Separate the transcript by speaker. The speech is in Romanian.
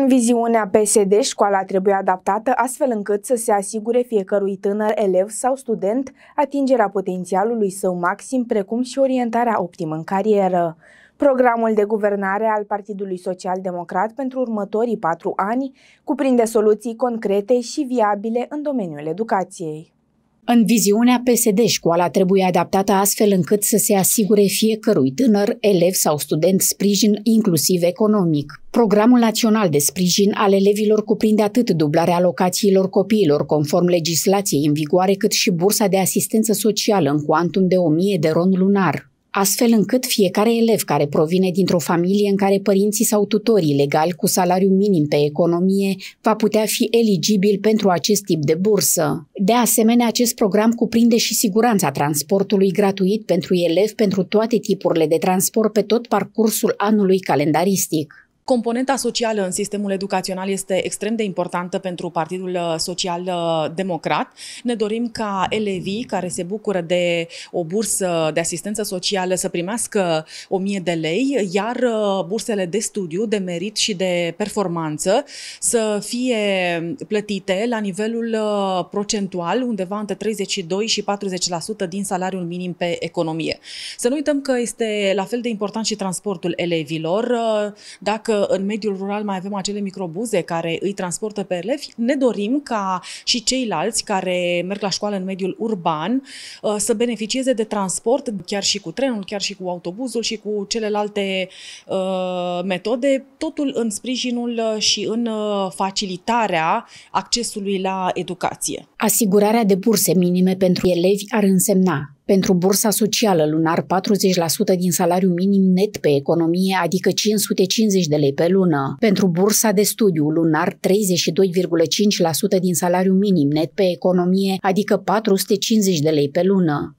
Speaker 1: În viziunea PSD, școala trebuie adaptată astfel încât să se asigure fiecărui tânăr, elev sau student atingerea potențialului său maxim, precum și orientarea optimă în carieră. Programul de guvernare al Partidului Social Democrat pentru următorii patru ani cuprinde soluții concrete și viabile în domeniul educației.
Speaker 2: În viziunea PSD, școala trebuie adaptată astfel încât să se asigure fiecărui tânăr, elev sau student sprijin inclusiv economic. Programul național de sprijin al elevilor cuprinde atât dublarea alocațiilor copiilor conform legislației în vigoare, cât și bursa de asistență socială în cuantum de 1000 de ron lunar astfel încât fiecare elev care provine dintr-o familie în care părinții sau tutorii legali cu salariu minim pe economie va putea fi eligibil pentru acest tip de bursă. De asemenea, acest program cuprinde și siguranța transportului gratuit pentru elevi pentru toate tipurile de transport pe tot parcursul anului calendaristic. Componenta socială
Speaker 3: în sistemul educațional este extrem de importantă pentru Partidul uh, Social uh, Democrat. Ne dorim ca elevii care se bucură de o bursă de asistență socială să primească 1000 de lei, iar uh, bursele de studiu, de merit și de performanță să fie plătite la nivelul procentual, undeva între 32 și 40% din salariul minim pe economie. Să nu uităm că este la fel de important și transportul elevilor. Dacă în mediul rural mai avem acele microbuze care îi transportă pe elevi, ne dorim ca și ceilalți care merg la școală în mediul urban uh, să beneficieze de transport chiar și cu trenul, chiar și cu autobuzul și cu celelalte uh, metode, totul în sprijinul uh, și în facilitarea accesului la educație.
Speaker 2: Asigurarea de burse minime pentru elevi ar însemna pentru bursa socială lunar 40% din salariu minim net pe economie, adică 550 de lei pe lună. Pentru bursa de studiu lunar 32,5% din salariu minim net pe economie, adică 450 de lei pe lună.